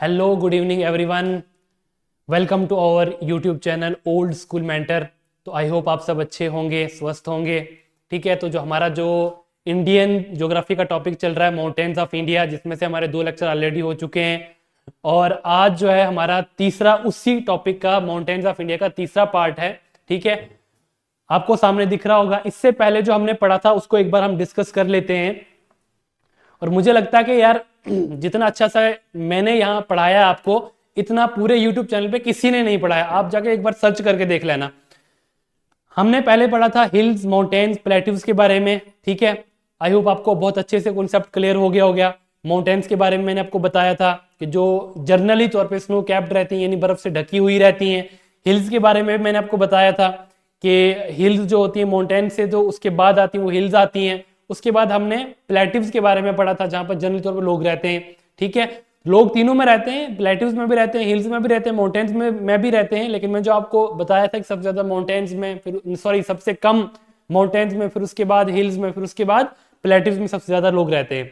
hello good evening everyone welcome to our YouTube channel old school mentor तो I hope आप सब अच्छे होंगे स्वस्थ होंगे ठीक है तो जो हमारा जो इंडियन ज्योग्राफी का टॉपिक चल रहा है माउंटेन्स ऑफ इंडिया जिसमें से हमारे दो लेक्चर ऑलरेडी हो चुके हैं और आज जो है हमारा तीसरा उसी टॉपिक का माउंटेन्स ऑफ इंडिया का तीसरा पार्ट है ठीक है आपको सामने दिख रहा होगा इससे पहले जो हमने पढ़ा था उसको एक बार हम डिस्कस कर लेते हैं और मुझे लगता है कि यार जितना अच्छा सा मैंने यहाँ पढ़ाया आपको इतना पूरे YouTube चैनल पे किसी ने नहीं पढ़ाया आप जाके एक बार सर्च करके देख लेना हमने पहले पढ़ा था हिल्स माउंटेन्स प्लेट्यूज के बारे में ठीक है आई होप आपको बहुत अच्छे से कॉन्सेप्ट क्लियर हो गया हो गया माउंटेन्स के बारे में मैंने आपको बताया था कि जो जर्नली तौर पे स्नो कैप्ड रहती हैं यानी बर्फ से ढकी हुई रहती हैं हिल्स के बारे में मैंने आपको बताया था कि हिल्स जो होती है माउंटेन से जो उसके बाद आती हैं वो हिल्स आती हैं उसके बाद हमने प्लेटिव के बारे में पढ़ा था जहां पर जनरल तौर पर लोग रहते हैं ठीक है लोग तीनों में रहते हैं प्लेटिव में भी रहते हैं हिल्स में भी रहते हैं माउंटेन्स में में भी रहते हैं लेकिन मैं जो आपको बताया था कि सबसे ज्यादा माउंटेन्स में फिर सॉरी सबसे कम माउंटेन्स में फिर उसके बाद हिल्स में फिर उसके बाद प्लेटिव में सबसे ज्यादा लोग रहते हैं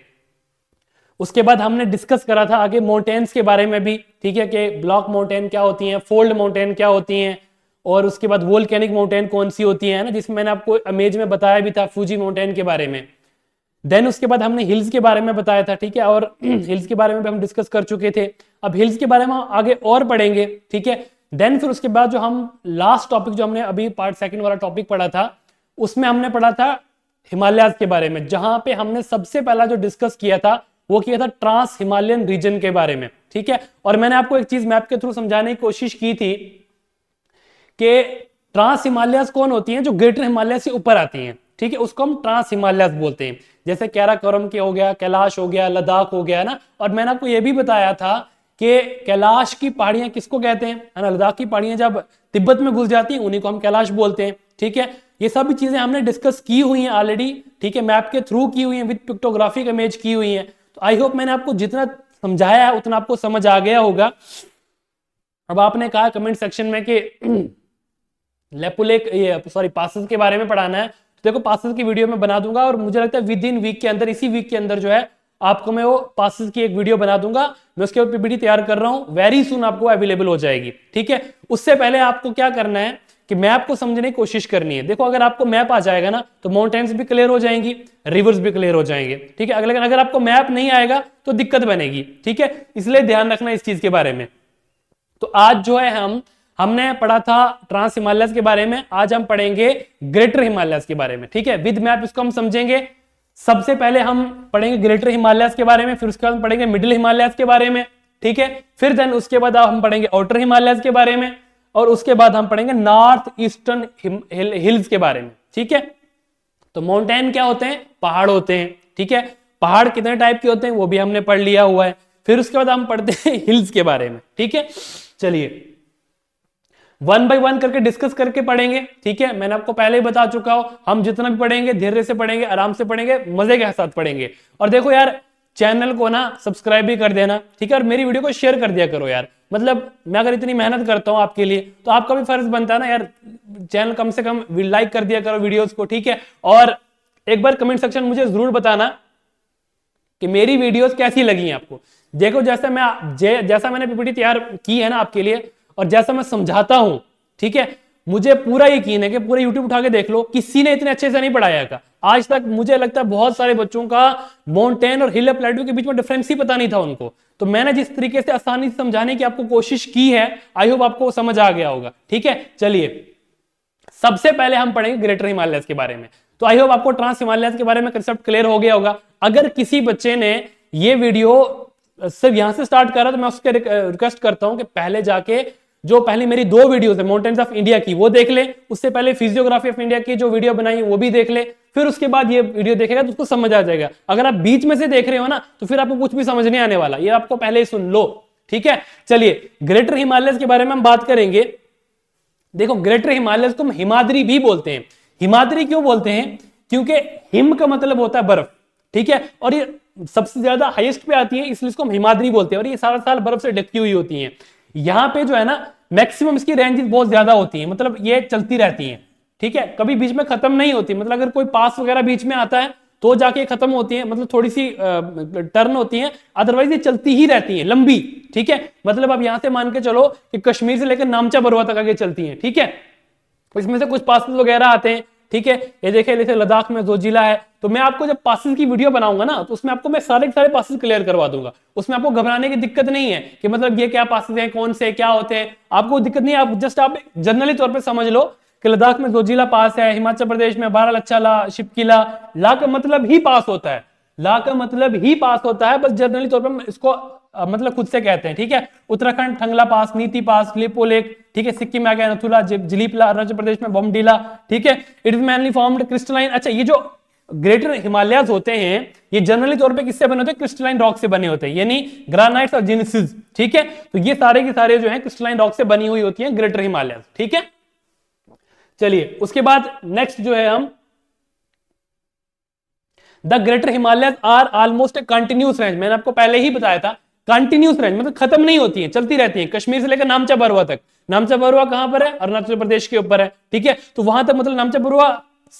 उसके बाद हमने डिस्कस करा था आगे माउंटेन्स के बारे में भी ठीक है कि ब्लॉक माउंटेन क्या होती है फोल्ड माउंटेन क्या होती है और उसके बाद वोल्केनिक माउंटेन कौन सी होती है ना जिसमें मैंने आपको इमेज में बताया भी था फूजी माउंटेन के बारे में देन उसके बाद हमने हिल्स के बारे में बताया था ठीक है और हिल्स के बारे में भी हम डिस्कस कर चुके थे अब हिल्स के बारे में हम आगे और पढ़ेंगे ठीक है देन फिर उसके बाद जो हम लास्ट टॉपिक जो हमने अभी पार्ट सेकंड वाला टॉपिक पढ़ा था उसमें हमने पढ़ा था हिमालयाज के बारे में जहां पे हमने सबसे पहला जो डिस्कस किया था वो किया था ट्रांस हिमालयन रीजन के बारे में ठीक है और मैंने आपको एक चीज मैप के थ्रू समझाने की कोशिश की थी कि ट्रांस हिमालयस कौन होती हैं जो ग्रेटर हिमालय से ऊपर आती हैं ठीक है उसको हम ट्रांस हिमालयस बोलते हैं जैसे कैराकोरम के हो गया कैलाश हो गया लद्दाख हो गया ना और मैंने आपको यह भी बताया था कि कैलाश की पहाड़ियां किसको कहते हैं है ना लद्दाख की पहाड़ियां जब तिब्बत में घुस जाती हैं उन्हीं को हम कैलाश बोलते हैं ठीक है ये सभी चीजें हमने डिस्कस की हुई हैं ऑलरेडी ठीक है मैप के थ्रू की हुई हैं विद पिक्टोग्राफिक इमेज की हुई हैं तो आई होप मैंने आपको जितना समझाया है उतना आपको समझ आ गया होगा अब आपने कहा कमेंट सेक्शन में कि लेपुलेक ये सॉरी पासिस के बारे में पढ़ाना है तो देखो पासिस की वीडियो मैं बना दूंगा और मुझे लगता है विद इन वीक के अंदर इसी वीक के अंदर जो है आपको मैं वो पासिस की एक वीडियो बना दूंगा मैं उसके ऊपर पीपीटी तैयार कर रहा हूँ वेरी सुन आपको अवेलेबल हो जाएगी ठीक है उससे पहले आपको क्या करना है कि मैप को समझने की कोशिश करनी है देखो अगर आपको मैप आ जाएगा ना तो माउंटेन्स भी क्लियर हो जाएंगी रिवर्स भी क्लियर हो जाएंगे ठीक है अगले अगर आपको मैप नहीं आएगा तो दिक्कत बनेगी ठीक है इसलिए ध्यान रखना इस चीज के बारे में तो आज जो है हम हमने पढ़ा था ट्रांस हिमालयस के बारे में आज हम पढ़ेंगे ग्रेटर हिमालयस के बारे में ठीक है विद मैप इसको हम समझेंगे सबसे पहले हम पढ़ेंगे ग्रेटर हिमालयस के बारे में फिर उसके बाद हम पढ़ेंगे मिडिल हिमालयस के बारे में ठीक है फिर देन उसके बाद हम पढ़ेंगे आउटर हिमालयस के बारे में और उसके बाद हम पढ़ेंगे नॉर्थ ईस्टर्न हिल्स के बारे में ठीक है तो माउंटेन क्या होते हैं पहाड़ होते हैं ठीक है पहाड़ कितने टाइप के होते हैं वो भी हमने पढ़ लिया हुआ है फिर उसके बाद हम पढ़ते हैं हिल्स के बारे में ठीक है चलिए वन बाय वन करके डिस्कस करके पढ़ेंगे ठीक है मैंने आपको पहले ही बता चुका हूं हम जितना भी पढ़ेंगे धीरे से पढ़ेंगे आराम से पढ़ेंगे मजे के साथ पढ़ेंगे और देखो यार चैनल को ना सब्सक्राइब भी कर देना ठीक है और मेरी वीडियो को शेयर कर दिया करो यार मतलब मैं अगर इतनी मेहनत करता हूँ आपके लिए तो आपका भी फर्ज बनता है ना यार चैनल कम से कम लाइक कर दिया करो वीडियोज को ठीक है और एक बार कमेंट सेक्शन मुझे जरूर बताना कि मेरी वीडियोस कैसी लगी आपको देखो जैसे मैं जैसा मैंने पीपीटी तैयार की है ना आपके लिए और जैसा मैं समझाता हूं ठीक है मुझे पूरा यकीन है कि पूरा यूट्यूब उठा के देख लो किसी ने इतने अच्छे से नहीं पढ़ाया का आज तक मुझे लगता है बहुत सारे बच्चों का माउंटेन और हिल प्लेटो के बीच में डिफरेंस ही पता नहीं था उनको तो मैंने जिस तरीके से आसानी से समझाने की आपको कोशिश की है आई होप आपको समझ आ गया होगा ठीक है चलिए सबसे पहले हम पढ़ेंगे ग्रेटर हिमालय के बारे में तो आई होप आपको ट्रांस हिमालय के बारे में कंसेप्ट क्लियर हो गया होगा अगर किसी बच्चे ने ये वीडियो सिर्फ यहां से स्टार्ट करा तो मैं उसके रिक्वेस्ट करता हूं कि पहले जाके जो पहले मेरी दो वीडियोस है माउंटेन्स ऑफ इंडिया की वो देख ले उससे पहले फिजियोग्राफी ऑफ इंडिया की जो वीडियो बनाई वो भी देख ले फिर उसके बाद ये वीडियो देखेगा तो उसको समझ आ जाएगा अगर आप बीच में से देख रहे हो ना तो फिर आपको कुछ भी समझ नहीं आने वाला ये आपको पहले ही सुन लो ठीक है चलिए ग्रेटर हिमालय के बारे में हम बात करेंगे देखो ग्रेटर हिमालय को हम हिमाद्री भी बोलते हैं हिमाद्री क्यों बोलते हैं क्योंकि हिम का मतलब होता है बर्फ ठीक है और ये सबसे ज्यादा हाईएस्ट पे आती है इसलिए इसको हम हिमाद्री बोलते हैं और ये सारा साल बर्फ से ढकी हुई होती है यहां पे जो है ना मैक्सिमम इसकी रेंजेस बहुत ज्यादा होती है मतलब ये चलती रहती है ठीक है कभी बीच में खत्म नहीं होती मतलब अगर कोई पास वगैरह बीच में आता है तो जाके खत्म होती है मतलब थोड़ी सी टर्न होती है अदरवाइज ये चलती ही रहती है लंबी ठीक है मतलब अब यहां से मान के चलो कि कश्मीर से लेकर नामचा बरुआ तक आगे चलती है ठीक है इसमें से कुछ पास वगैरह आते हैं ठीक है ये देखे जैसे लद्दाख में जो जिला है तो मैं आपको जब पासिस की वीडियो बनाऊंगा ना तो उसमें आपको मैं सारे सारे पासिस क्लियर करवा दूंगा उसमें आपको घबराने की दिक्कत नहीं है कि मतलब ये क्या पासिस है कौन से क्या होते हैं आपको दिक्कत नहीं है आप जस्ट आप जनरली तौर पर समझ लो कि लद्दाख में जोजिला पास है हिमाचल प्रदेश में बारह लच्छा ला शिपकिला ला का मतलब ही पास होता है ला का मतलब ही पास होता है बस जनरली तौर पर इसको मतलब खुद से कहते हैं ठीक है उत्तराखंड थंगला पास नीति पास लिपो लेक ठीक है सिक्किम आ गया नथुला जिलीपला अरुणाचल प्रदेश में बॉमडीला ठीक है it is mainly formed crystalline अच्छा ये जो ग्रेटर हिमालयाज होते हैं ये जनरली तौर पे किससे बने होते हैं क्रिस्टलाइन रॉक से बने होते हैं यानी ग्रानाइट्स और जिनसिस ठीक है तो ये सारे के सारे जो है क्रिस्टलाइन रॉक से बनी हुई होती है ग्रेटर हिमालयाज ठीक है चलिए उसके बाद नेक्स्ट जो है हम the greater Himalaya are almost continuous range मैंने आपको पहले ही बताया था कंटिन्यूस रेंज मतलब खत्म नहीं होती है चलती रहती है कश्मीर से लेकर नामचा बरुआ तक नामचा बरुआ कहां पर है अरुणाचल प्रदेश के ऊपर है ठीक है तो वहां तक मतलब नामचा बरुआ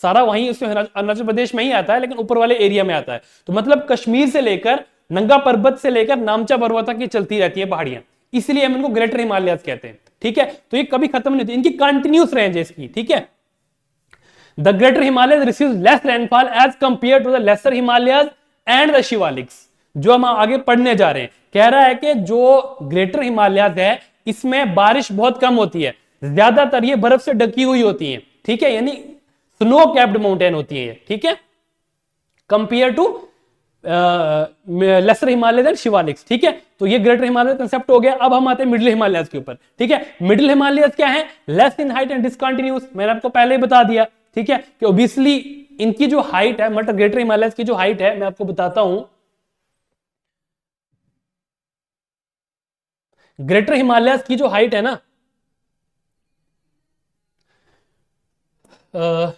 सारा वहीं उसमें अरुणाचल प्रदेश में ही आता है लेकिन ऊपर वाले एरिया में आता है तो मतलब कश्मीर से लेकर नंगा पर्वत से लेकर नामचा पर्वत तक ये चलती रहती है पहाड़ियां इसलिए हम इनको ग्रेटर हिमालय कहते हैं ठीक है तो ये कभी खत्म नहीं होती इनकी कंटिन्यूस रेंज है इसकी ठीक है the greater Himalaya receive less rainfall as compare to the lesser Himalaya and the Shivaliks जो हम आगे पढ़ने जा रहे हैं कह रहा है कि जो ग्रेटर हिमालयाज है इसमें बारिश बहुत कम होती है ज्यादातर ये बर्फ से ढकी हुई होती है ठीक है यानी स्नो कैप्ड माउंटेन होती है ठीक है compare to lesser Himalaya and Shivaliks ठीक है तो ये ग्रेटर हिमालय कंसेप्ट हो गया अब हम आते हैं मिडिल हिमालय के ऊपर ठीक है मिडिल हिमालय क्या है less in height and discontinuous मैंने आपको पहले ही बता दिया ठीक है कि ओबियसली इनकी जो हाइट है मतलब ग्रेटर हिमालय की जो हाइट है मैं आपको बताता हूं ग्रेटर हिमालय की जो हाइट है ना आ,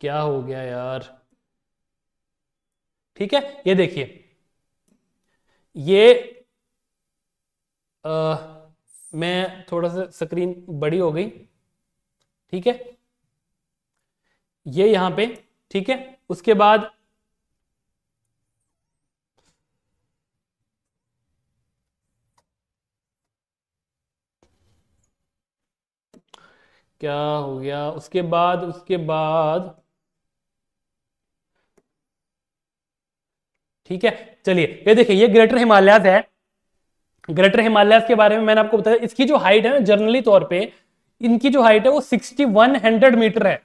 क्या हो गया यार ठीक है ये देखिए ये आ, मैं थोड़ा सा स्क्रीन बड़ी हो गई ठीक है ये यहां पे ठीक है उसके बाद क्या हो गया उसके बाद उसके बाद ठीक है चलिए ये देखिए ये ग्रेटर हिमालयाज है ग्रेटर हिमालयाज के बारे में मैंने आपको बताया इसकी जो हाइट है ना जर्नली तौर पे इनकी जो हाइट है वो सिक्सटी वन हंड्रेड मीटर है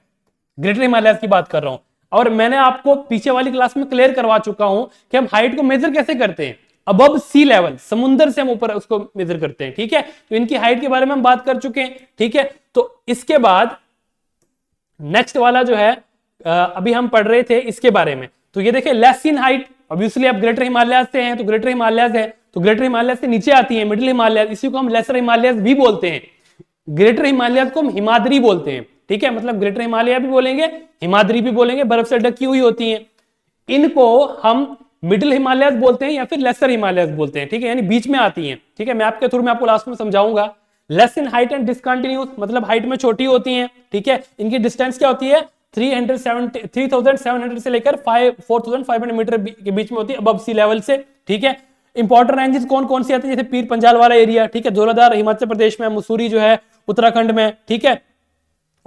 ग्रेटर हिमालयाज की बात कर रहा हूं और मैंने आपको पीछे वाली क्लास में क्लियर करवा चुका हूं कि हम हाइट को मेजर कैसे करते हैं अब अब सी लेवल समुद्र से हम ऊपर उसको मेजर करते हैं ठीक है तो इनकी हाइट के बारे में हम बात कर चुके हैं ठीक है तो इसके बाद नेक्स्ट वाला जो है अभी हम पढ़ रहे थे इसके बारे में तो ये देखें लेस इन हाइट ऑब्वियसली आप ग्रेटर हिमालय से हैं तो ग्रेटर हिमालय है तो ग्रेटर हिमालय से नीचे आती है मिडिल हिमालय इसी को हम लेसर हिमालय भी बोलते हैं ग्रेटर हिमालय को हम हिमाद्री बोलते हैं ठीक है मतलब ग्रेटर हिमालय भी बोलेंगे हिमाद्री भी बोलेंगे बर्फ से ढकी हुई होती है इनको हम मिडिल हिमालय बोलते हैं या फिर लेसर हिमालय बोलते हैं ठीक है यानी बीच में आती है ठीक है मैं आपके थ्रू में आपको लास्ट में समझाऊंगा less in height and discontinuous मतलब हाइट में छोटी होती हैं ठीक है इनकी डिस्टेंस क्या होती है थ्री हंड्रेड सेवन हंड्रेड से लेकर five four thousand five hundred meter के बीच में होती है अब सी लेवल से ठीक है इंपॉर्टेंट रेंजेस कौन कौन सी आती है जैसे पीर पंजाल वाला एरिया ठीक है जोरादार हिमाचल प्रदेश में मसूरी जो है उत्तराखंड में ठीक है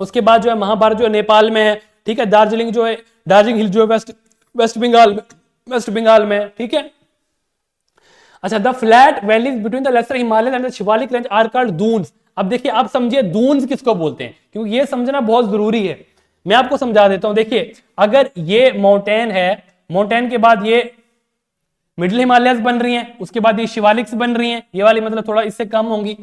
उसके बाद जो है महाभारत जो है नेपाल में है ठीक है दार्जिलिंग जो है दार्जिलिंग हिल जो है west west Bengal west Bengal में ठीक है अच्छा the flat valleys between the lesser Himalaya and Shivalik range are called Duns अब देखिए आप समझिए दून्स किसको बोलते हैं क्योंकि ये समझना बहुत जरूरी है मैं आपको समझा देता हूं देखिए अगर ये माउंटेन है माउंटेन के बाद ये मिडिल हिमालयस बन रही हैं उसके बाद ये शिवालिक्स बन रही हैं ये वाली मतलब थोड़ा इससे कम होंगी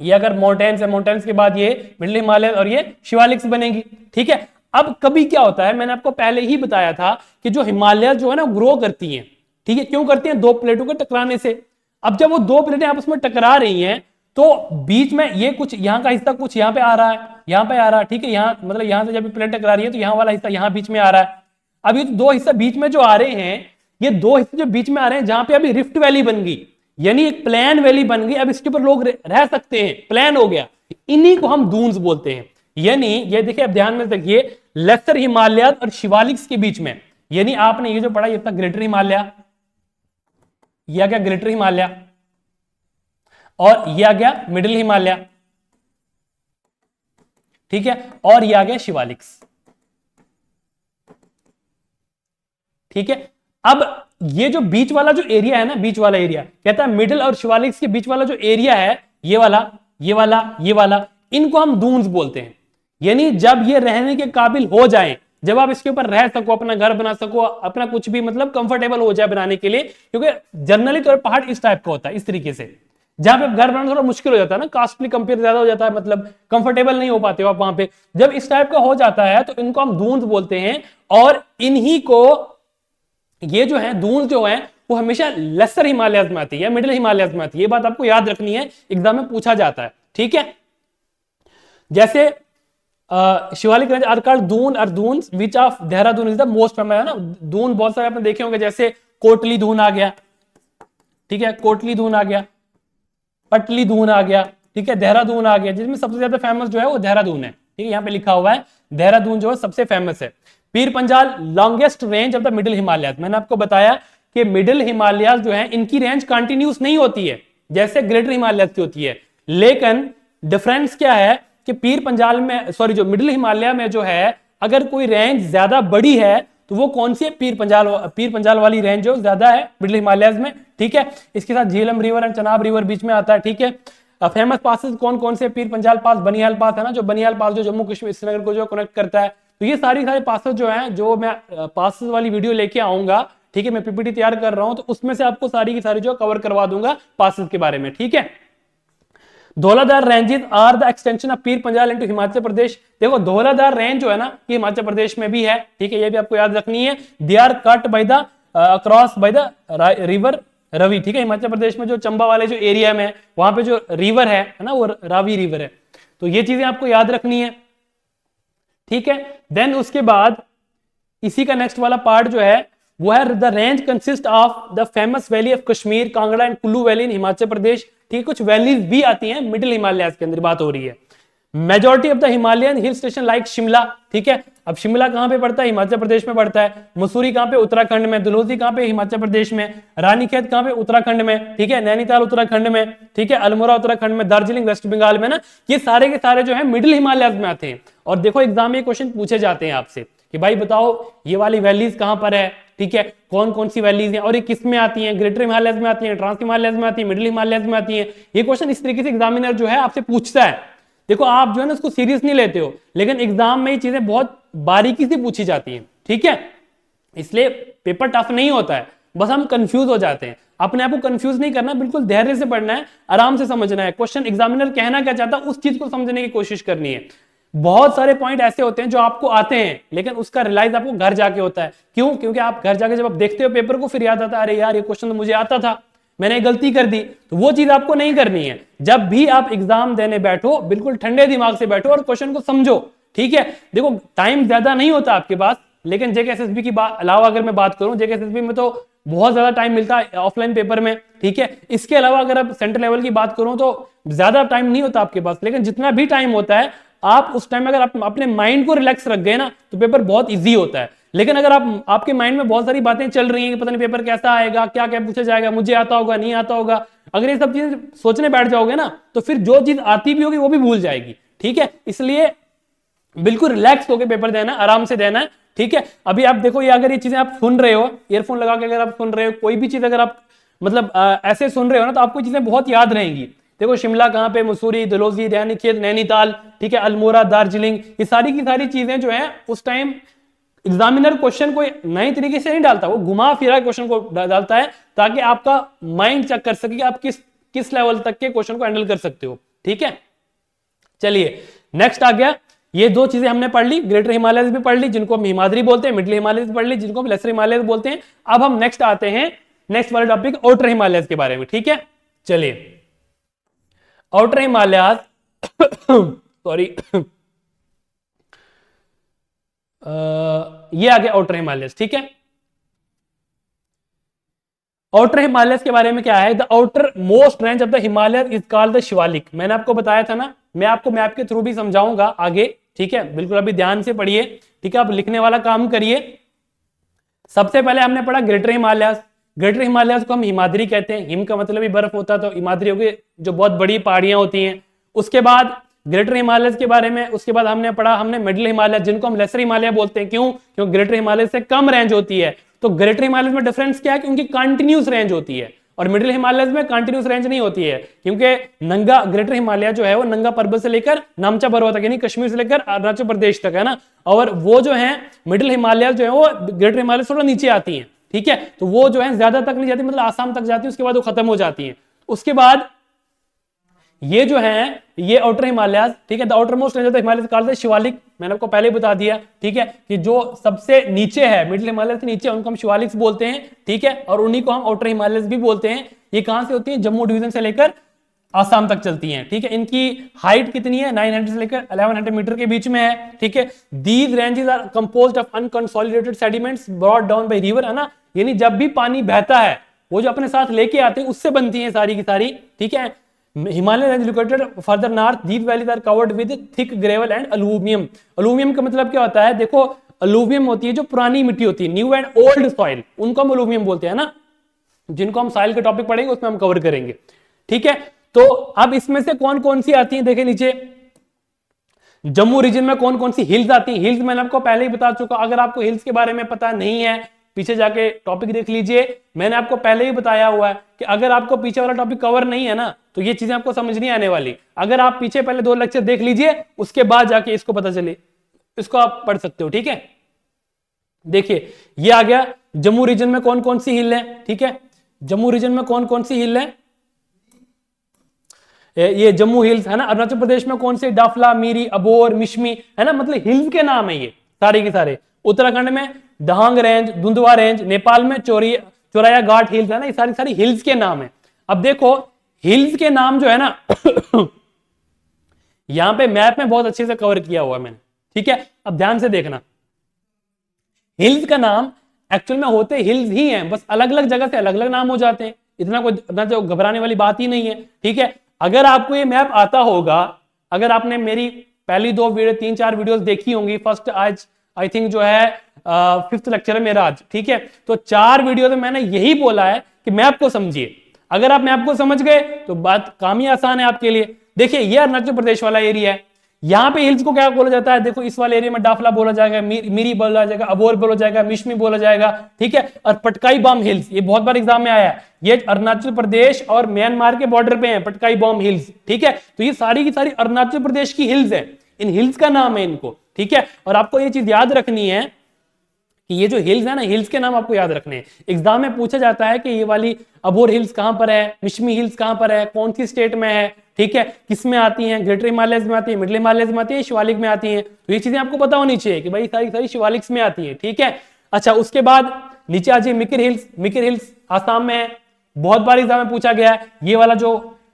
ये अगर माउंटेन्स है माउंटेन्स के बाद ये मिडिल हिमालय और ये शिवालिक्स बनेगी ठीक है अब कभी क्या होता है मैंने आपको पहले ही बताया था कि जो हिमालय जो है ना ग्रो करती है ठीक है क्यों करती है दो प्लेटों के टकराने से अब जब वो दो प्लेटें आपस में टकरा रही हैं तो बीच में ये कुछ यहाँ का हिस्सा कुछ यहाँ पे आ रहा है यहाँ पे आ रहा है ठीक है यहाँ मतलब यहाँ से जब प्लेट टकरा रही है तो यहाँ वाला हिस्सा यहाँ बीच में आ रहा है अब ये दो हिस्सा बीच में जो आ रहे हैं ये दो हिस्से जो बीच में आ रहे हैं जहां पे अभी रिफ्ट वैली बन गई यानी एक प्लान वैली बन गई अब इसके ऊपर लोग रह सकते हैं प्लान हो गया इन्हीं को हम दूंस बोलते हैं यानी ये देखिए आप ध्यान में देखिए लेसर हिमालय और शिवालिक्स के बीच में यानी आपने ये जो पढ़ा ये था ग्रेटर हिमालय या क्या ग्रेटर हिमालय और ये आ गया मिडिल हिमालय ठीक है और ये आ गया शिवालिक्स ठीक है अब ये जो बीच वाला जो एरिया है ना बीच वाला एरिया कहता है मिडिल और शिवालिक्स के बीच वाला जो एरिया है ये वाला ये वाला ये वाला इनको हम दून्स बोलते हैं यानी जब ये रहने के काबिल हो जाए जब आप इसके ऊपर रह सको अपना घर बना सको अपना कुछ भी मतलब कंफर्टेबल हो जाए बनाने के लिए क्योंकि जनरली तौर तो पहाड़ इस टाइप का होता है इस तरीके से जहां पे घर बनाना थोड़ा मुश्किल हो जाता है ना कास्टली कंपेयर ज्यादा हो जाता है मतलब कंफर्टेबल नहीं हो पाते हो आप वहां पे जब इस टाइप का हो जाता है तो इनको हम दूंद बोलते हैं और इन्हीं को ये जो है दूंध जो है वो हमेशा लेसर हिमालय में आती है मिडिल हिमालय में आती है ये बात आपको याद रखनी है एग्जाम में पूछा जाता है ठीक है जैसे Shivalik range are called Dun और Dun which of Dehradun is the most famous है ना दून बहुत सारे आपने देखे होंगे जैसे कोटली दून आ गया ठीक है कोटली दून आ गया पटली दून आ गया ठीक है देहरादून आ गया जिसमें सबसे ज्यादा फेमस जो है वो देहरादून है ठीक है यहाँ पे लिखा हुआ है देहरादून जो है सबसे फेमस है Pir Panjal longest range of the middle Himalayas मैंने आपको बताया कि मिडिल हिमालयाज जो है इनकी रेंज कंटिन्यूस नहीं होती है जैसे ग्रेटर हिमालय की होती है लेकिन डिफरेंस क्या है कि पीर पंजाल में सॉरी जो मिडिल हिमालय में जो है अगर कोई रेंज ज्यादा बड़ी है तो वो कौन सी है पीर पंजाल पीर पंजाल वाली रेंज है ज्यादा है मिडिल हिमालय में ठीक है इसके साथ Jhelum river and Chenab river बीच में आता है ठीक है फेमस पासेस कौन कौन से पीर पंजाल पास बनियाल पास है ना जो बनियाल पास जो जम्मू कश्मीर श्रीनगर को जो कनेक्ट करता है तो ये सारी सारे पासेस जो है जो मैं पासेस वाली वीडियो लेके आऊंगा ठीक है मैं पीपीटी तैयार कर रहा हूं तो उसमें से आपको सारी की सारी जो कवर करवा दूंगा पासिस के बारे में ठीक है Dhauladhar ranges are the extension of Pir Panjal into Himachal प्रदेश देखो धोलाधार रेंज जो है ना ये हिमाचल प्रदेश में भी है ठीक है ये भी आपको याद रखनी है they are cut by the across by the river Ravi ठीक है हिमाचल प्रदेश में जो चंबा वाले जो एरिया में वहां पे जो रिवर है ना वो रावी रिवर है तो ये चीजें आपको याद रखनी है ठीक है देन उसके बाद इसी का नेक्स्ट वाला पार्ट जो है वो है the range consist of the famous valley of Kashmir Kangra and Kullu valley in Himachal Pradesh ठीक है कुछ वैलीज भी आती हैं मिडिल हिमालय के अंदर बात हो रही है majority of the Himalayan hill station like Shimla ठीक है अब शिमला कहां पे पड़ता है हिमाचल प्रदेश में पड़ता है मसूरी कहां पे उत्तराखंड में दुलोजी कहां पे हिमाचल प्रदेश में रानीखेत कहां पे उत्तराखंड में ठीक है नैनीताल उत्तराखंड में ठीक है अल्मोरा उत्तराखंड में दार्जिलिंग वेस्ट बंगाल में ना ये सारे के सारे जो है मिडिल हिमालय में आते हैं और देखो एग्जाम में क्वेश्चन पूछे जाते हैं आपसे कि भाई बताओ ये वाली वैलीज कहां पर है ठीक है कौन कौन सी वैलीज हैं और ये किस में आती हैं ग्रेटर हिमालय में आती हैं ट्रांस हिमालय में आती हैं मिडिल हिमालय में आती हैं ये क्वेश्चन इस तरीके से एग्जामिनर जो है आपसे पूछता है देखो आप जो है ना उसको सीरियस नहीं लेते हो लेकिन एग्जाम में ये चीजें बहुत बारीकी से पूछी जाती हैं ठीक है इसलिए पेपर टफ नहीं होता है बस हम कंफ्यूज हो जाते हैं अपने आप को कंफ्यूज नहीं करना बिल्कुल धैर्य से पढ़ना है आराम से समझना है क्वेश्चन एग्जामिनर कहना क्या चाहता है उस चीज को समझने की कोशिश करनी है बहुत सारे पॉइंट ऐसे होते हैं जो आपको आते हैं लेकिन उसका रिलाइज आपको घर जाके होता है क्यों क्योंकि आप घर जाके जब आप देखते हो पेपर को फिर याद आता है अरे यार ये क्वेश्चन तो मुझे आता था मैंने गलती कर दी तो वो चीज आपको नहीं करनी है जब भी आप एग्जाम देने बैठो बिल्कुल ठंडे दिमाग से बैठो और क्वेश्चन को समझो ठीक है देखो टाइम ज्यादा नहीं होता आपके पास लेकिन जेके एस की अलावा अगर मैं बात करूं जेके में तो बहुत ज्यादा टाइम मिलता है ऑफलाइन पेपर में ठीक है इसके अलावा अगर आप सेंटर लेवल की बात करूं तो ज्यादा टाइम नहीं होता आपके पास लेकिन जितना भी टाइम होता है आप उस टाइम अगर आप अपने माइंड को रिलैक्स रख गए ना तो पेपर बहुत ईजी होता है लेकिन अगर आप आपके माइंड में बहुत सारी बातें चल रही हैं कि पता नहीं पेपर कैसा आएगा क्या क्या पूछा जाएगा मुझे आता होगा नहीं आता होगा अगर ये सब चीज सोचने बैठ जाओगे ना तो फिर जो चीज आती भी होगी वो भी भूल जाएगी ठीक है इसलिए बिल्कुल रिलैक्स होकर पेपर देना आराम से देना है ठीक है अभी आप देखो ये अगर ये चीजें आप सुन रहे हो ईयरफोन लगा के अगर आप सुन रहे हो कोई भी चीज अगर आप मतलब ऐसे सुन रहे हो ना तो आपको चीजें बहुत याद रहेंगी देखो शिमला कहाँ पे मसूरी दलोजी खेत नैनीताल ठीक है अल्मोरा दार्जिलिंग ये सारी की सारी चीजें जो है उस टाइम एग्जामिनर क्वेश्चन को नए तरीके से नहीं डालता वो घुमा फिरा क्वेश्चन को डालता है ताकि आपका माइंड चेक कर सके कि आप किस किस लेवल तक के क्वेश्चन को हैंडल कर सकते हो ठीक है चलिए नेक्स्ट आ गया ये दो चीजें हमने पढ़ ली ग्रेटर हिमालय भी पढ़ ली जिनको हम हिमाद्री बोलते हैं मिडिल हिमालय भी पढ़ ली जिनको हम लेसर हिमालय बोलते हैं अब हम नेक्स्ट आते हैं नेक्स्ट वाले टॉपिक आउटर हिमालय के बारे में ठीक है चलिए आउटर Himalayas, सॉरी uh, ये आ गया आउटर हिमालयस ठीक है आउटर हिमालयस के बारे में क्या है the outermost range of the Himalaya is called the Shivalik मैंने आपको बताया था ना मैं आपको मैप के थ्रू भी समझाऊंगा आगे ठीक है बिल्कुल अभी ध्यान से पढ़िए ठीक है आप लिखने वाला काम करिए सबसे पहले हमने पढ़ा ग्रेटर हिमालयस ग्रेटर हिमालय को हम हिमाद्री कहते हैं हिम का मतलब ही बर्फ होता है तो हिमाद्री होगी जो बहुत बड़ी पहाड़ियां होती हैं उसके बाद ग्रेटर हिमालय के बारे में उसके बाद हमने पढ़ा हमने मिडिल हिमालय जिनको हम लेसर हिमालय बोलते हैं क्यों क्योंकि ग्रेटर हिमालय से कम रेंज होती है तो ग्रेटर हिमालय में डिफरेंस क्या है कि उनकी कंटिन्यूस रेंज होती है और मिडिल हिमालय में कंटिन्यूस रेंज नहीं होती है क्योंकि नंगा ग्रेटर हिमालय जो है वो नंगा पर्वत से लेकर नामचा पर्वत तक यानी कश्मीर से लेकर अरुणाचल प्रदेश तक है ना और वो जो है मिडिल हिमालय जो है वो ग्रेटर हिमालय थोड़ा नीचे आती है ठीक है तो वो जो है ज्यादा तक नहीं जाती मतलब आसाम तक जाती है उसके बाद वो खत्म हो जाती है उसके बाद ये जो है ये आउटर हिमालयाज ठीक है the outermost range of the Himalaya called है शिवालिक मैंने आपको पहले बता दिया ठीक है कि जो सबसे नीचे है मिडिल हिमालय से नीचे उनको हम शिवालिक्स बोलते हैं ठीक है और उन्हीं को हम आउटर हिमालय भी बोलते हैं ये कहां से होती है जम्मू डिवीजन से लेकर आसाम तक चलती हैं ठीक है इनकी हाइट कितनी है 900 से लेकर 1100 मीटर के बीच में है ठीक है these ranges are compose of unconsolidated sediments brought down by river है ना यानी जब भी पानी बहता है वो जो अपने साथ लेके आते हैं उससे बनती हैं सारी की सारी ठीक है Himalaya range located further north deep valleys are covered with thick gravel and alluvium alluvium का मतलब क्या होता है देखो अलूमियम होती है जो पुरानी मिट्टी होती है न्यू एंड ओल्ड सॉइल उनको हम अलूमियम बोलते हैं ना जिनको हम साइल के टॉपिक पढ़ेंगे उसमें हम कवर करेंगे ठीक है तो अब इसमें से कौन कौन सी आती है देखे नीचे जम्मू रीजन में कौन कौन सी हिल्स आती है हिल्स मैंने आपको पहले ही बता चुका अगर आपको हिल्स के बारे में पता नहीं है पीछे जाके टॉपिक देख लीजिए मैंने आपको पहले ही बताया हुआ है कि अगर आपको पीछे वाला टॉपिक कवर नहीं है ना तो ये चीजें आपको समझ नहीं आने वाली अगर आप पीछे पहले दो लेक्चर देख लीजिए उसके बाद जाके इसको पता चले इसको आप पढ़ सकते हो ठीक है देखिए ये आ गया जम्मू रीजन में कौन कौन सी हिल है ठीक है जम्मू रीजन में कौन कौन सी हिल है ये जम्मू हिल्स है ना अरुणाचल प्रदेश में कौन से डाफला मीरी अबोर मिशमी है ना मतलब हिल्स के नाम है ये सारे के सारे उत्तराखंड में दहांग रेंज धुंधवा रेंज नेपाल में चोरी चोराया घाट हिल्स है ना ये सारी सारी हिल्स के नाम है अब देखो हिल्स के नाम जो है ना यहां पे मैप में बहुत अच्छे से कवर किया हुआ है मैंने ठीक है अब ध्यान से देखना हिल्स का नाम एक्चुअल में होते हिल्स ही हैं बस अलग अलग जगह से अलग अलग नाम हो जाते हैं इतना कोई ना जो तो घबराने वाली बात ही नहीं है ठीक है अगर आपको ये मैप आता होगा अगर आपने मेरी पहली दो वीडियो तीन चार वीडियोस देखी होंगी फर्स्ट आज आई थिंक जो है फिफ्थ लेक्चर है मेरा आज ठीक है तो चार वीडियो में मैंने यही बोला है कि मैप को समझिए अगर आप मैप को समझ गए तो बात काम ही आसान है आपके लिए देखिए ये अरुणाचल प्रदेश वाला एरिया है यहां पे हिल्स को क्या बोला जाता है देखो इस वाले एरिया में डाफला बोला जाएगा मिरी मीरी बोला जाएगा अबोर बोला जाएगा मिश्मी बोला जाएगा ठीक है और पटकाई बॉम हिल्स ये बहुत बार एग्जाम में आया है ये अरुणाचल प्रदेश और म्यांमार के बॉर्डर पे है पटकाई बॉम हिल्स ठीक है तो ये सारी की सारी अरुणाचल प्रदेश की हिल्स है इन हिल्स का नाम है इनको ठीक है और आपको ये चीज याद रखनी है कि ये जो हिल्स है ना हिल्स के नाम आपको याद रखने हैं एग्जाम में पूछा जाता है कि ये वाली अबोर हिल्स कहां पर है मिश्मी हिल्स कहां पर है कौन सी स्टेट में है ठीक है किस में आती है ग्रेटर हिमालय में आती है मिडिल हिमालय में आती है शिवालिक में आती है तो ये चीजें आपको पता होनी चाहिए कि भाई सारी सारी शिवालिक्स में आती है ठीक है अच्छा उसके बाद नीचे आ जाइए मिकिर हिल्स मिकिर हिल्स आसाम में है बहुत बार एग्जाम में पूछा गया है ये वाला जो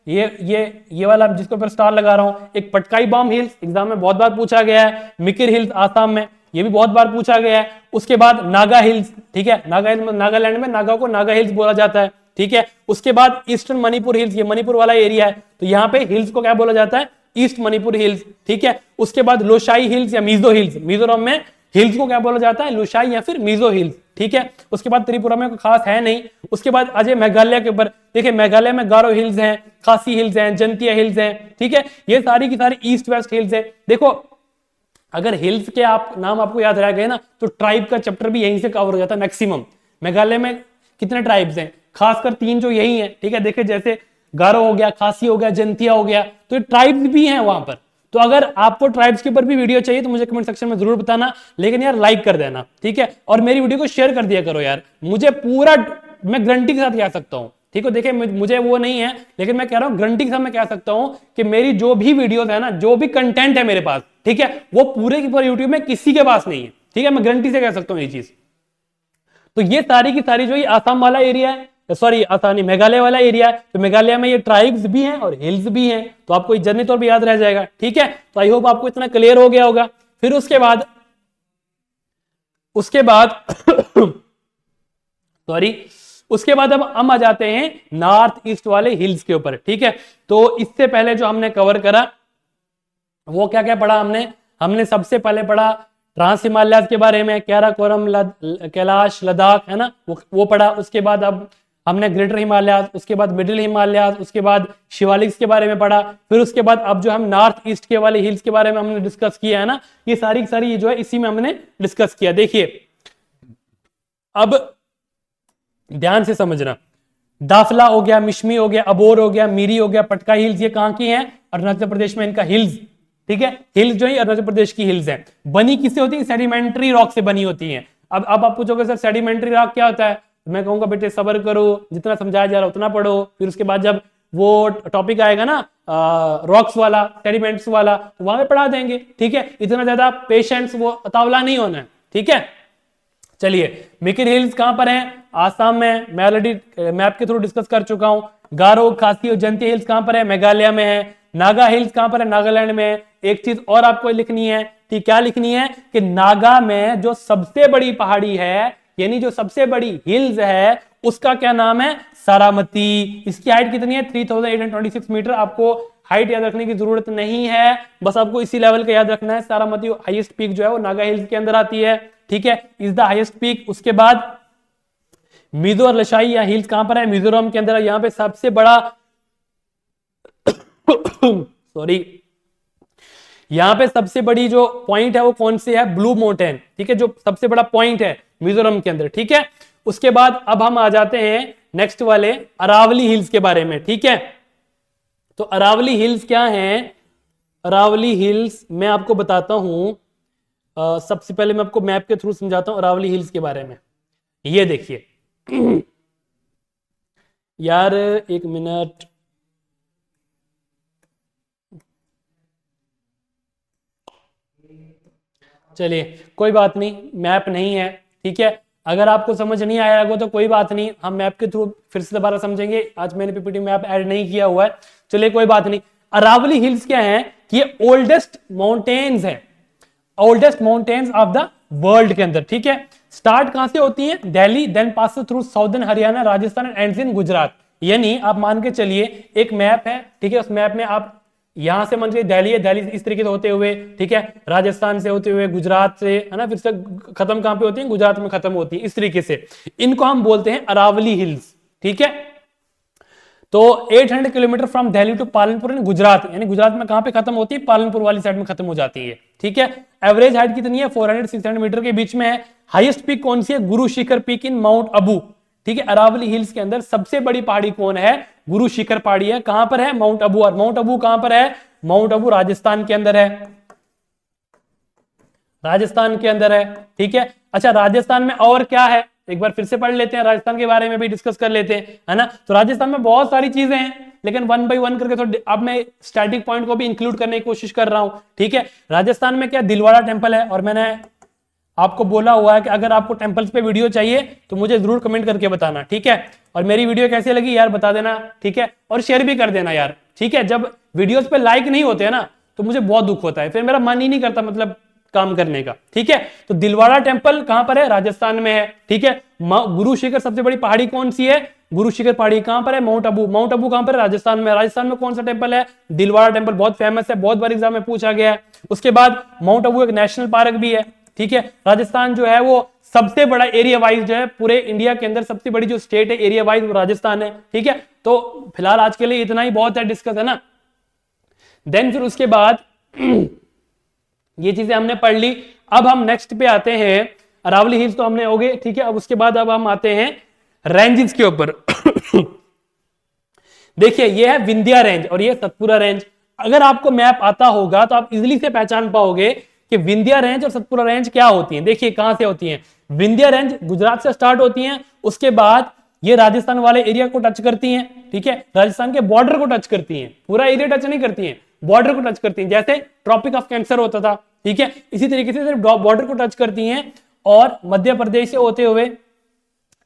ये ये ये वाला जिसके ऊपर स्टार लगा रहा हूं एक पटकाई बॉम हिल्स एग्जाम में बहुत बार पूछा गया है मिकिर हिल्स आसाम में ये भी बहुत बार पूछा गया है उसके बाद नागा हिल्स ठीक है नागा हिल्स नागालैंड में नागा को नागा हिल्स बोला जाता है ठीक है उसके बाद ईस्टर्न मणिपुर हिल्स ये मणिपुर वाला एरिया है तो यहाँ पे हिल्स को क्या बोला जाता है ईस्ट मणिपुर हिल्स ठीक है उसके बाद लोशाई हिल्स या मिजो हिल्स मिजोरम में हिल्स को क्या बोला जाता है लुशाई या फिर मिजो हिल्स ठीक है उसके बाद त्रिपुरा में कोई खास है नहीं उसके बाद अजय मेघालय के ऊपर देखिए मेघालय में गारो हिल्स हैं खासी हिल्स हैं जंतिया हिल्स हैं ठीक है ये सारी की सारी ईस्ट वेस्ट हिल्स है देखो अगर हिल्स के आप नाम आपको याद रह गए ना तो ट्राइब का चैप्टर भी यहीं से कवर हो जाता है मैक्सिमम मेघालय में कितने ट्राइब्स हैं खासकर तीन जो यही है ठीक है देखे जैसे गारो हो गया खासी हो गया जंतिया हो गया तो ये ट्राइब्स भी हैं वहां पर तो अगर आपको ट्राइब्स के ऊपर भी वीडियो चाहिए तो मुझे कमेंट सेक्शन में जरूर बताना लेकिन यार लाइक कर देना ठीक है और मेरी वीडियो को शेयर कर दिया करो यार मुझे पूरा मैं गारंटी के साथ कह सकता हूँ ठीक है देखिए मुझे वो नहीं है लेकिन मैं कह रहा हूँ गारंटी के साथ मैं कह सकता हूँ कि मेरी जो भी वीडियो है ना जो भी कंटेंट है मेरे पास ठीक है वो पूरे के पूरे यूट्यूब में किसी के पास नहीं है ठीक है मैं गारंटी से कह सकता हूँ ये चीज तो ये सारी की सारी जो ये आसाम वाला एरिया है सॉरी आसानी मेघालय वाला एरिया है तो मेघालय में ये ट्राइब्स भी हैं और हिल्स भी हैं तो आपको जर्नी तौर पर याद रह जाएगा ठीक है तो आई होप आपको इतना क्लियर हो गया होगा फिर उसके बाद उसके बाद सॉरी उसके बाद अब हम आ जाते हैं नॉर्थ ईस्ट वाले हिल्स के ऊपर ठीक है तो इससे पहले जो हमने कवर करा वो क्या क्या पढ़ा हमने हमने सबसे पहले पढ़ा ट्रांस हिमालयाज के बारे में कैराकोरम कैलाश लद्दाख है ना वो, वो पढ़ा उसके बाद अब हमने ग्रेटर हिमालयाज उसके बाद मिडिल हिमालयाज उसके बाद शिवालिक्स के बारे में पढ़ा फिर उसके बाद अब जो हम नॉर्थ ईस्ट के वाले हिल्स के बारे में हमने डिस्कस किया है ना ये सारी सारी जो है इसी में हमने डिस्कस किया देखिए अब ध्यान से समझना दाफला हो गया मिश्मी हो गया अबोर हो गया मीरी हो गया पटका हिल्स ये कहाँ की है अरुणाचल प्रदेश में इनका हिल्स ठीक है हिल्स जो है अरुणाचल प्रदेश की हिल्स है बनी किससे होती है सेडिमेंट्री रॉक से बनी होती है अब अब आप पूछोगे सर सेडिमेंट्री रॉक क्या होता है तो मैं कहूंगा बेटे सबर करो जितना समझाया जा रहा उतना पढ़ो फिर उसके बाद जब वो टॉपिक आएगा ना रॉक्स वाला टेरिमेंट्स वाला तो वहां पे पढ़ा देंगे ठीक है इतना ज्यादा पेशेंट्स वो अतावला नहीं होना है ठीक है चलिए मिकिर हिल्स कहां पर है आसाम में मैं ऑलरेडी मैप के थ्रू डिस्कस कर चुका हूं गारो खासी और जंती हिल्स कहां पर है मेघालय में है नागा हिल्स कहां पर है नागालैंड में एक चीज और आपको लिखनी है ठीक क्या लिखनी है कि नागा में जो सबसे बड़ी पहाड़ी है यानी जो सबसे बड़ी हिल्स है उसका क्या नाम है सारामती इसकी हाइट कितनी है 3826 मीटर आपको हाइट याद रखने की जरूरत नहीं है बस आपको इसी लेवल का याद रखना है सारामती हाइएस्ट पीक जो है वो नागा हिल्स के अंदर आती है ठीक है इज द हाइएस्ट पीक उसके बाद मिजो और लशाई या हिल्स कहां पर है मिजोरम के अंदर यहां पे सबसे बड़ा सॉरी यहाँ पे सबसे बड़ी जो पॉइंट है वो कौन सी है ब्लू माउंटेन ठीक है जो सबसे बड़ा पॉइंट है मिजोरम के अंदर ठीक है उसके बाद अब हम आ जाते हैं नेक्स्ट वाले अरावली हिल्स के बारे में ठीक है तो अरावली हिल्स क्या है अरावली हिल्स मैं आपको बताता हूं सबसे पहले मैं आपको मैप के थ्रू समझाता हूं अरावली हिल्स के बारे में ये देखिए यार एक मिनट चलिए कोई बात नहीं मैप नहीं है ठीक है अगर आपको समझ नहीं आया होगा तो कोई बात नहीं हम मैप के थ्रू फिर से दोबारा समझेंगे आज मैंने पीपीटी मैप ऐड नहीं किया हुआ है चलिए कोई बात नहीं अरावली हिल्स क्या है ये ओल्डेस्ट माउंटेन्स है oldest mountains of the world के अंदर ठीक है स्टार्ट कहां से होती है Delhi then pass through southern Haryana Rajasthan and in Gujarat यानी आप मान के चलिए एक मैप है ठीक है उस मैप में आप यहां से मान के दिल्ली है दिल्ली इस तरीके से होते हुए ठीक है राजस्थान से होते हुए गुजरात से है ना फिर से खत्म कहां पे होती है गुजरात में खत्म होती है इस तरीके से इनको हम बोलते हैं अरावली हिल्स ठीक है तो 800 kilometer from Delhi to Palanpur in Gujarat यानी गुजरात में कहां पे खत्म होती है पालनपुर वाली साइड में खत्म हो जाती है ठीक है एवरेज हाइट कितनी है 400 600 मीटर के बीच में है हाईएस्ट पीक कौन सी है Guru Shikhar peak in Mount Abu ठीक है अरावली हिल्स के अंदर सबसे बड़ी पहाड़ी कौन है गुरु शिखर पहाड़ी है कहां पर है माउंट अबू और माउंट अबू कहां पर है माउंट अबू राजस्थान के अंदर है राजस्थान के अंदर है ठीक है अच्छा राजस्थान में और क्या है एक बार फिर से पढ़ लेते हैं राजस्थान के बारे में भी डिस्कस कर लेते हैं है ना तो राजस्थान में बहुत सारी चीजें हैं लेकिन वन बाई वन करके थोड़ा अब मैं स्टैटिक पॉइंट को भी इंक्लूड करने की कोशिश कर रहा हूं ठीक है राजस्थान में क्या दिलवाड़ा टेम्पल है और मैंने आपको बोला हुआ है कि अगर आपको टेम्पल्स पे वीडियो चाहिए तो मुझे जरूर कमेंट करके बताना ठीक है और मेरी वीडियो कैसी लगी यार बता देना ठीक है और शेयर भी कर देना यार ठीक है जब वीडियोस पे लाइक नहीं होते हैं ना तो मुझे बहुत दुख होता है फिर मेरा मन ही नहीं करता मतलब काम करने का ठीक है तो दिलवाड़ा टेम्पल कहां पर है राजस्थान में है ठीक है गुरु शिखर सबसे बड़ी पहाड़ी कौन सी है गुरु शिखर पहाड़ी कहां पर है माउंट अबू माउंट अबू कहां पर है राजस्थान में राजस्थान में कौन सा टेम्पल है दिलवाड़ा टेम्पल बहुत फेमस है बहुत बार एग्जाम में पूछा गया है उसके बाद माउंट अबू एक नेशनल पार्क भी है ठीक है राजस्थान जो है वो सबसे बड़ा एरिया वाइज जो है पूरे इंडिया के अंदर सबसे बड़ी जो स्टेट है एरिया वाइज वो राजस्थान है ठीक है तो फिलहाल आज के लिए इतना ही बहुत है डिस्कस है ना देन फिर उसके बाद ये चीजें हमने पढ़ ली अब हम नेक्स्ट पे आते हैं अरावली हिल्स तो हमने हो गए ठीक है अब उसके बाद अब हम आते हैं रेंजेस के ऊपर देखिए ये है विंध्या रेंज और ये सतपुरा रेंज अगर आपको मैप आता होगा तो आप इजिली से पहचान पाओगे कि विंध्या रेंज और सतपुरा रेंज क्या होती है देखिए कहां से होती है विंध्या रेंज गुजरात से स्टार्ट होती है उसके बाद ये राजस्थान वाले एरिया को टच करती हैं ठीक है राजस्थान के बॉर्डर को टच करती हैं पूरा एरिया टच नहीं करती हैं बॉर्डर को टच करती हैं जैसे ट्रॉपिक ऑफ कैंसर होता था ठीक है इसी तरीके से सिर्फ बॉर्डर को टच करती हैं और मध्य प्रदेश से होते हुए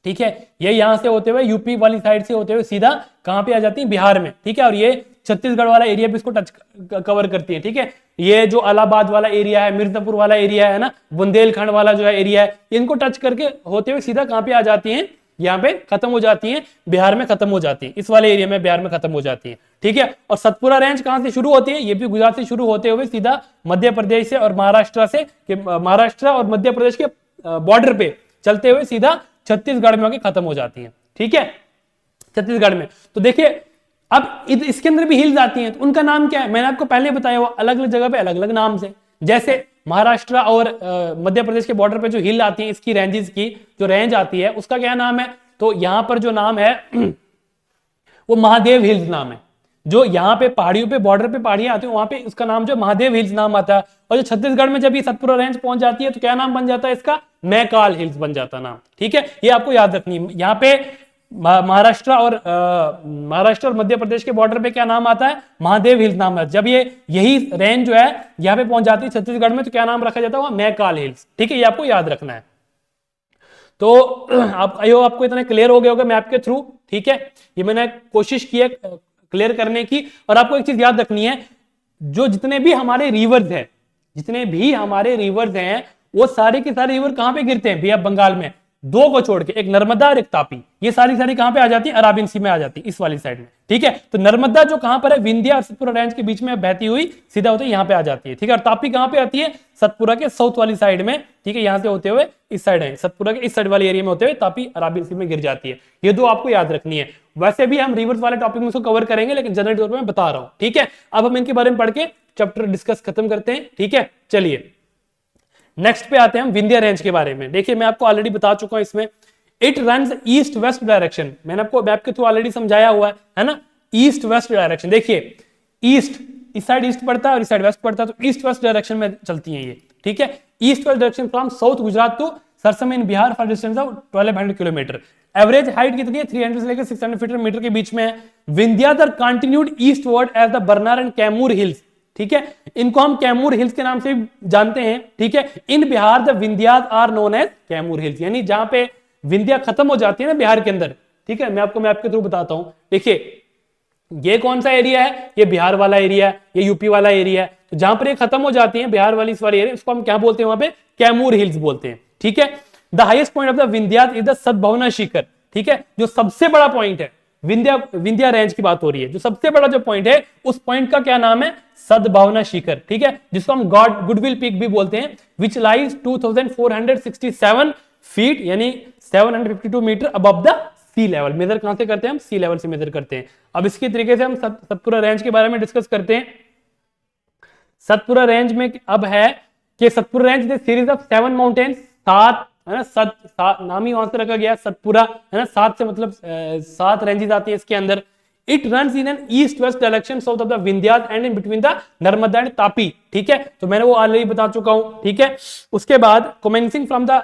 ठीक है ये यहां से होते हुए यूपी वाली साइड से होते हुए सीधा कहां पे आ जाती है बिहार में ठीक है और ये छत्तीसगढ़ वाला एरिया भी इसको टच कवर करती है ठीक है ये जो अलाहाबाद वाला एरिया है मिर्जापुर वाला एरिया है ना बुंदेलखंड वाला जो है एरिया है इनको टच करके होते हुए सीधा कहां पे आ जाती है यहाँ पे खत्म हो जाती है बिहार में खत्म हो जाती है इस वाले एरिया में बिहार में खत्म हो जाती है ठीक है और सतपुरा रेंज कहां से शुरू होती है ये भी गुजरात से शुरू होते हुए सीधा मध्य प्रदेश से और महाराष्ट्र से महाराष्ट्र और मध्य प्रदेश के बॉर्डर पे चलते हुए सीधा छत्तीसगढ़ में खत्म हो जाती है ठीक है छत्तीसगढ़ में तो देखिए अब इसके अंदर भी हिल्स आती हैं तो उनका नाम क्या है मैंने आपको पहले बताया वो अलग अलग जगह पे अलग अलग नाम से जैसे महाराष्ट्र और मध्य प्रदेश के बॉर्डर पे जो हिल आती है इसकी रेंजेस की जो रेंज आती है उसका क्या नाम है तो यहां पर जो नाम है वो महादेव हिल्स नाम है जो यहाँ पे पहाड़ियों पे बॉर्डर पे पहाड़ियां आती है वहां पे उसका नाम जो महादेव हिल्स नाम आता है और जो छत्तीसगढ़ में जब ये सतपुरा रेंज पहुंच जाती है तो क्या नाम बन जाता है इसका मैकाल हिल्स बन जाता नाम ठीक है ये आपको याद रखनी है यहाँ पे महाराष्ट्र और महाराष्ट्र और मध्य प्रदेश के बॉर्डर पे क्या नाम आता है महादेव हिल्स नाम है जब ये यही रेंज जो है यहाँ पे पहुंच जाती है छत्तीसगढ़ में तो क्या नाम रखा जाता है मैकाल हिल्स ठीक है ये आपको याद रखना है तो आप आई आपको इतने क्लियर हो गया होगा मैप के थ्रू ठीक है ये मैंने कोशिश की है क्लियर करने की और आपको एक चीज याद रखनी है जो जितने भी हमारे रिवर्स है जितने भी हमारे रिवर्स हैं वो सारे के सारे रिवर कहां पे गिरते हैं भैया बंगाल में दो को छोड़ के एक नर्मदा और एक तापी ये सारी सारी कहां पे आ जाती है अराबिन सी में आ जाती है इस वाली साइड में ठीक है तो नर्मदा जो कहां पर है विंध्या और सतपुरा रेंज के बीच में बहती हुई सीधा होते यहां पे आ जाती है ठीक है और तापी कहां पे आती है सतपुरा के साउथ वाली साइड में ठीक है यहां से होते हुए इस साइड है सतपुरा के इस साइड वाले एरिया में होते हुए तापी अराबिन सी में गिर जाती है ये दो आपको याद रखनी है वैसे भी हम रिवर्स वाले टॉपिक में उसको कवर करेंगे लेकिन जनरल तौर पर मैं बता रहा हूं ठीक है अब हम इनके बारे में पढ़ के चैप्टर डिस्कस खत्म करते हैं ठीक है चलिए नेक्स्ट पे आते हैं हम विंध्या रेंज के बारे में देखिए मैं आपको ऑलरेडी बता चुका हूं इसमें it run east west direction मैंने आपको मैप के थ्रू ऑलरेडी समझाया हुआ है है ना ईस्ट वेस्ट डायरेक्शन देखिए ईस्ट इस साइड ईस्ट पड़ता है और इस साइड वेस्ट पड़ता है तो ईस्ट वेस्ट डायरेक्शन में चलती है ये ठीक है east west direction from south Gujarat to Sasaram in Bihar for distance of 1200 kilometer average height कितनी है 300 से लेकर सिक्स हंड्रेड मीटर के बीच में है they continued eastward as the Barnar and Kaimur hills ठीक है इनको हम कैमूर हिल्स के नाम से जानते हैं ठीक है in Bihar the Vindhyas are known as Kaimur hills यानी जहां पे विंध्या खत्म हो जाती है ना बिहार के अंदर ठीक है मैं आपको मैप के थ्रू बताता हूं देखिए ये कौन सा एरिया है ये बिहार वाला एरिया है ये यूपी वाला एरिया है तो जहां पर ये खत्म हो जाती है बिहार वाली इस वाली एरिया उसको हम क्या बोलते हैं वहां पे कैमूर हिल्स बोलते हैं ठीक है the highest point of the Vindhyas is the Sadbhavna Shikhar ठीक है जो सबसे बड़ा पॉइंट है विंध्या विंध्या रेंज की बात हो रही है जो सबसे बड़ा जो पॉइंट है उस पॉइंट का क्या नाम है सद्भावना शिखर ठीक है जिसको हम गॉड गुडविल पीक भी बोलते हैं विच लाइज टू फीट यानी 752 मीटर अब द सी लेवल मेजर कहां से करते हैं हम सी लेवल से मेजर करते हैं अब इसके तरीके से हम सतपुरा रेंज के बारे में डिस्कस करते हैं सतपुरा रेंज में अब है कि Satpura range series of seven mountain सात है ना सत सात नाम ही वहां से रखा गया सतपुरा है ना सात से मतलब सात रेंजेस आती है इसके अंदर it run in an east west direction south of the Vindhyas and in between the Narmada and Tapi ठीक है तो मैंने वो ऑलरेडी बता चुका हूं ठीक है उसके बाद commencing from the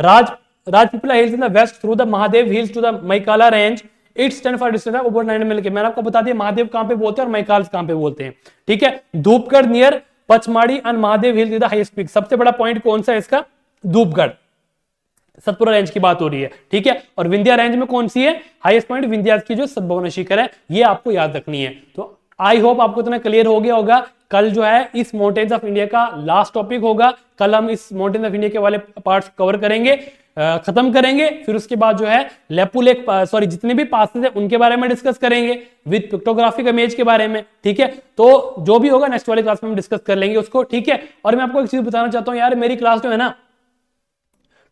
Raj Rajpipla hills in the west through the Mahadev hills to the Maikala range it stand for distance over nine mile के मैंने आपको बता दिया महादेव कहां पे बोलते हैं और मैकाल्स कहां पे बोलते हैं ठीक है Dhupgarh near Pachmarhi and Mahadev hills is the highest peak सबसे बड़ा पॉइंट कौन सा है इसका धूपगढ़ सतपुरा रेंज की बात हो रही है ठीक है और विंध्या रेंज में कौन सी है हाईएस्ट पॉइंट विंध्या की जो सद्भावना शिखर है ये आपको याद रखनी है तो आई होप आपको इतना क्लियर हो गया होगा कल जो है इस माउंटेन्स ऑफ इंडिया का लास्ट टॉपिक होगा कल हम इस माउंटेन्स ऑफ इंडिया के वाले पार्ट कवर करेंगे खत्म करेंगे फिर उसके बाद जो है लेपू लेक सॉरी जितने भी पासेस है उनके बारे में डिस्कस करेंगे विद पिक्टोग्राफिक इमेज के बारे में ठीक है तो जो भी होगा नेक्स्ट वाले क्लास में हम डिस्कस कर लेंगे उसको ठीक है और मैं आपको एक चीज बताना चाहता हूँ यार मेरी क्लास जो है ना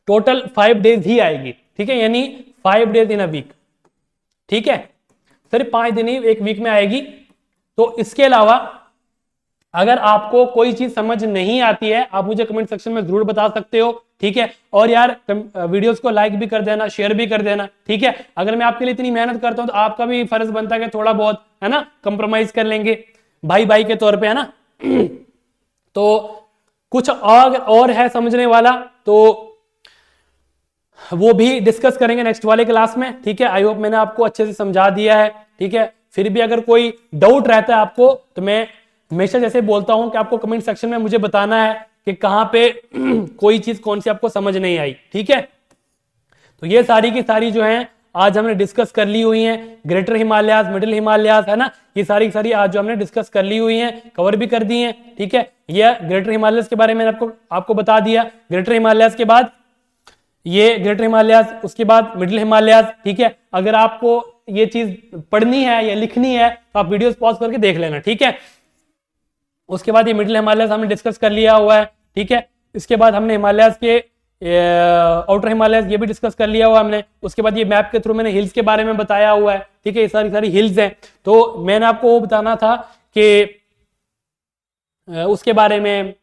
टोटल फाइव डेज ही आएगी ठीक है यानी five days in a week ठीक है सर पांच दिन ही एक वीक में आएगी तो इसके अलावा अगर आपको कोई चीज समझ नहीं आती है आप मुझे कमेंट सेक्शन में जरूर बता सकते हो ठीक है और यार वीडियोस को लाइक भी कर देना शेयर भी कर देना ठीक है अगर मैं आपके लिए इतनी मेहनत करता हूं तो आपका भी फर्ज बनता है कि थोड़ा बहुत है ना कंप्रोमाइज कर लेंगे भाई भाई के तौर पे है ना तो कुछ और और है समझने वाला तो वो भी डिस्कस करेंगे नेक्स्ट वाले क्लास में ठीक है आई होप मैंने आपको अच्छे से समझा दिया है ठीक है फिर भी अगर कोई डाउट रहता है आपको तो मैं हमेशा जैसे बोलता हूं कि आपको कमेंट सेक्शन में मुझे बताना है कि कहाँ पे कोई चीज कौन सी आपको समझ नहीं आई ठीक है तो ये सारी की सारी जो है आज हमने डिस्कस कर ली हुई है ग्रेटर हिमालयाज मिडिल हिमालयाज है ना ये सारी सारी आज जो हमने डिस्कस कर ली हुई है कवर भी कर दी है ठीक है यह ग्रेटर हिमालयस के बारे में आपको आपको बता दिया ग्रेटर हिमालयस के बाद ये ग्रेटर हिमालयाज उसके बाद मिडिल हिमालयाज ठीक है अगर आपको ये चीज पढ़नी है या लिखनी है तो आप वीडियोस पॉज करके देख लेना ठीक है उसके बाद ये मिडिल हिमालयाज हमने डिस्कस कर लिया हुआ है ठीक है इसके बाद हमने हिमालयाज के आउटर हिमालयाज ये भी डिस्कस कर लिया हुआ हमने उसके बाद ये मैप के थ्रू मैंने हिल्स के बारे में बताया हुआ है ठीक है ये सारी सारी हिल्स हैं तो मैंने आपको वो बताना था कि उसके बारे में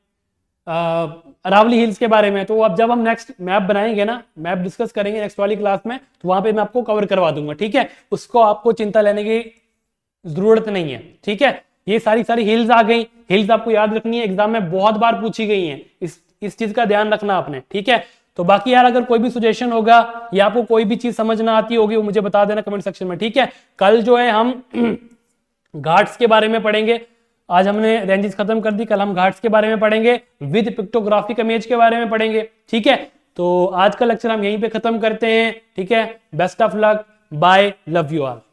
अरावली हिल्स के बारे में तो अब जब हम नेक्स्ट मैप बनाएंगे ना मैप डिस्कस करेंगे नेक्स्ट वाली क्लास में तो वहां पे मैं आपको कवर करवा दूंगा ठीक है उसको आपको चिंता लेने की जरूरत नहीं है ठीक है ये सारी सारी हिल्स आ गई हिल्स आपको याद रखनी है एग्जाम में बहुत बार पूछी गई है इस इस चीज का ध्यान रखना आपने ठीक है तो बाकी यार अगर कोई भी सुजेशन होगा या आपको कोई भी चीज समझ ना आती होगी वो मुझे बता देना कमेंट सेक्शन में ठीक है कल जो है हम घाट्स के बारे में पढ़ेंगे आज हमने रेंजेस खत्म कर दी कल हम घाट्स के बारे में पढ़ेंगे विद पिक्टोग्राफिक इमेज के बारे में पढ़ेंगे ठीक है तो आज का लेक्चर हम यहीं पे खत्म करते हैं ठीक है best of luck bye love you all